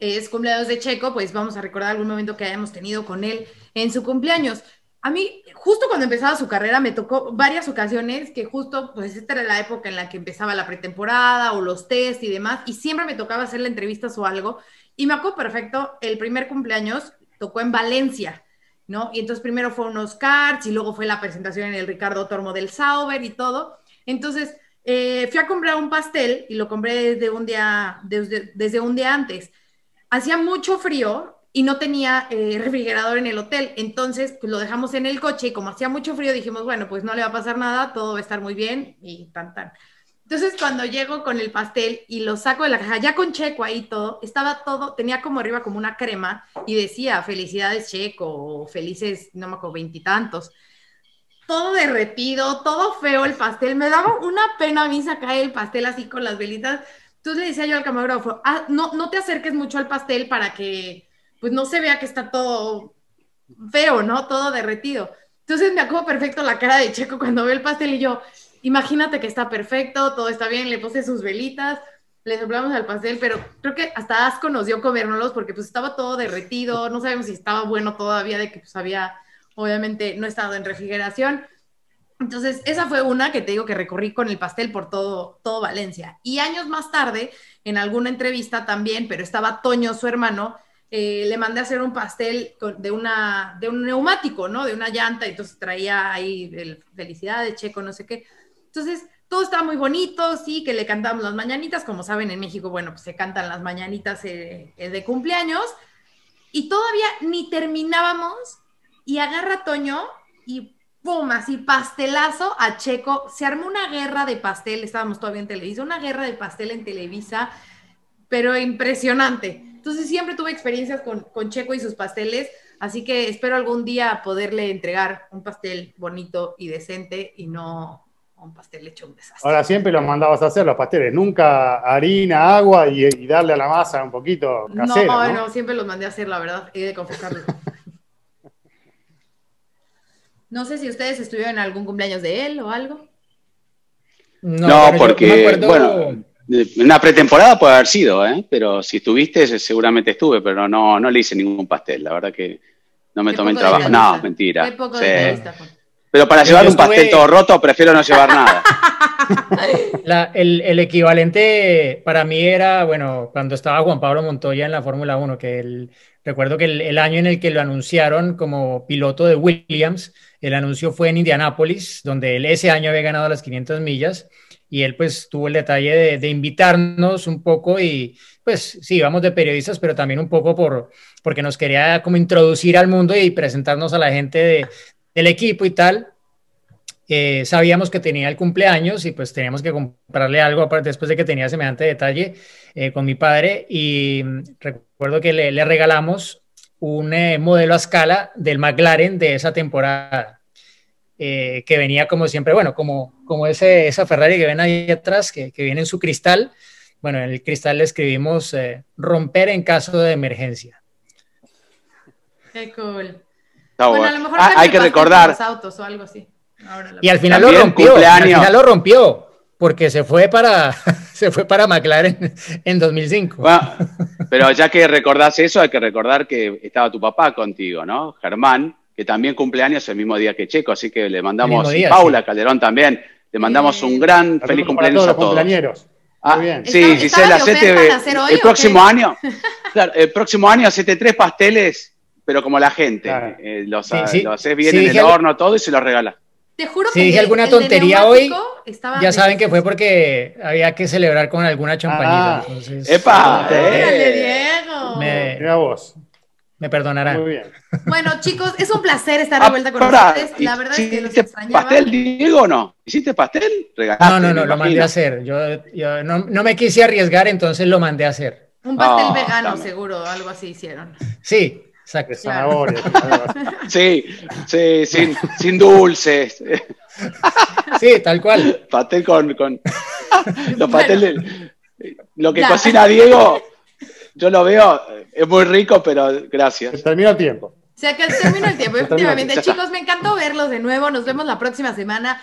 es cumpleaños de Checo, pues vamos a recordar algún momento que hayamos tenido con él en su cumpleaños. A mí, justo cuando empezaba su carrera, me tocó varias ocasiones que justo, pues esta era la época en la que empezaba la pretemporada o los test y demás, y siempre me tocaba hacerle entrevistas o algo. Y me acuerdo perfecto, el primer cumpleaños tocó en Valencia, ¿no? Y entonces primero fue un Oscar, y luego fue la presentación en el Ricardo Tormo del Sauber y todo. Entonces, eh, fui a comprar un pastel y lo compré desde un día, desde, desde un día antes hacía mucho frío y no tenía eh, refrigerador en el hotel, entonces pues, lo dejamos en el coche y como hacía mucho frío dijimos, bueno, pues no le va a pasar nada, todo va a estar muy bien y tan tan. Entonces cuando llego con el pastel y lo saco de la caja, ya con Checo ahí todo, estaba todo, tenía como arriba como una crema y decía felicidades Checo felices, no me acuerdo, veintitantos. Todo derretido, todo feo el pastel. Me daba una pena a mí sacar el pastel así con las velitas, entonces le decía yo al camarógrafo, ah, no, no te acerques mucho al pastel para que pues no se vea que está todo feo, ¿no? Todo derretido. Entonces me acuerdo perfecto la cara de Checo cuando ve el pastel y yo, imagínate que está perfecto, todo está bien, le puse sus velitas, le soplamos al pastel, pero creo que hasta asco nos dio comérnoslos porque pues estaba todo derretido, no sabemos si estaba bueno todavía de que pues había, obviamente, no estado en refrigeración. Entonces, esa fue una que te digo que recorrí con el pastel por todo, todo Valencia. Y años más tarde, en alguna entrevista también, pero estaba Toño, su hermano, eh, le mandé a hacer un pastel de, una, de un neumático, ¿no? De una llanta, y entonces traía ahí el, felicidades, checo, no sé qué. Entonces, todo estaba muy bonito, sí, que le cantamos las mañanitas, como saben en México, bueno, pues se cantan las mañanitas eh, eh, de cumpleaños, y todavía ni terminábamos, y agarra Toño y ¡pum! Así pastelazo a Checo. Se armó una guerra de pastel, estábamos todavía en Televisa, una guerra de pastel en Televisa, pero impresionante. Entonces siempre tuve experiencias con, Checo y sus pasteles, así que espero algún día poderle entregar un pastel bonito y decente y no un pastel hecho un desastre. Ahora siempre los mandabas a hacer los pasteles, nunca harina, agua y, darle a la masa un poquito no, no, siempre los mandé a hacer, la verdad, he de confesarlo. No sé si ustedes estuvieron en algún cumpleaños de él o algo. No, porque, bueno, una pretemporada puede haber sido, ¿eh? pero si estuviste, seguramente estuve, pero no, no le hice ningún pastel. La verdad que no me tomé el trabajo. No, mentira. pero para llevar un pastel todo roto, prefiero no llevar nada. el, equivalente para mí era, bueno, cuando estaba Juan Pablo Montoya en la Fórmula 1, que el, recuerdo que el, año en el que lo anunciaron como piloto de Williams, el anuncio fue en Indianápolis, donde él ese año había ganado las 500 millas y él pues tuvo el detalle de, invitarnos un poco y pues sí, íbamos de periodistas, pero también un poco por, porque nos quería como introducir al mundo y presentarnos a la gente del equipo y tal eh, sabíamos que tenía el cumpleaños y pues teníamos que comprarle algo después de que tenía semejante detalle eh, con mi padre y mm, recuerdo que le, regalamos un eh, modelo a escala del McLaren de esa temporada. que venía como siempre, bueno, como, como ese, esa Ferrari que ven ahí atrás, que, viene en su cristal. Bueno, en el cristal le escribimos romper en caso de emergencia. Qué cool. bueno, a lo mejor ah, hay que recordar. Los autos o algo así. Y al final lo rompió. Al lo rompió. Porque se fue para, se fue para McLaren en 2005. pero ya que recordás eso, hay que recordar que estaba tu papá contigo, ¿no? Germán, que también cumpleaños el mismo día que Checo, así que le mandamos, Paula Calderón también, le mandamos un gran feliz cumpleaños a todos. Ah, Muy bien. Sí, Gisela, el próximo año, el próximo año hacete tres pasteles, pero como la gente, eh, los, ah, los haces bien en el horno, todo y se los regala te juro si que. dije alguna tontería hoy, ya saben que fue porque había que celebrar con alguna champañita. Ah. ¡Epa! ¡Órale, ¡Eh! Diego! Me, Mira vos. Me perdonarán. Muy bien. Bueno, chicos, es un placer estar de ah, vuelta con ustedes. La verdad es que los extrañaba. ¿Pastel, Diego, no? ¿Hiciste pastel? no, no, no, lo mandé a hacer. Yo, yo no, me quise arriesgar, entonces lo mandé a hacer. Un pastel ah. vegano, seguro, seguro, algo así hicieron. Sí, Exacto. Sí, sí, sin, dulces. Sí, tal cual. Pastel con. los Lo que cocina Diego, yo lo veo, es muy rico, pero gracias. Se termina el tiempo. Se terminó el tiempo, efectivamente. Chicos, me encantó verlos de nuevo. Nos vemos la próxima semana.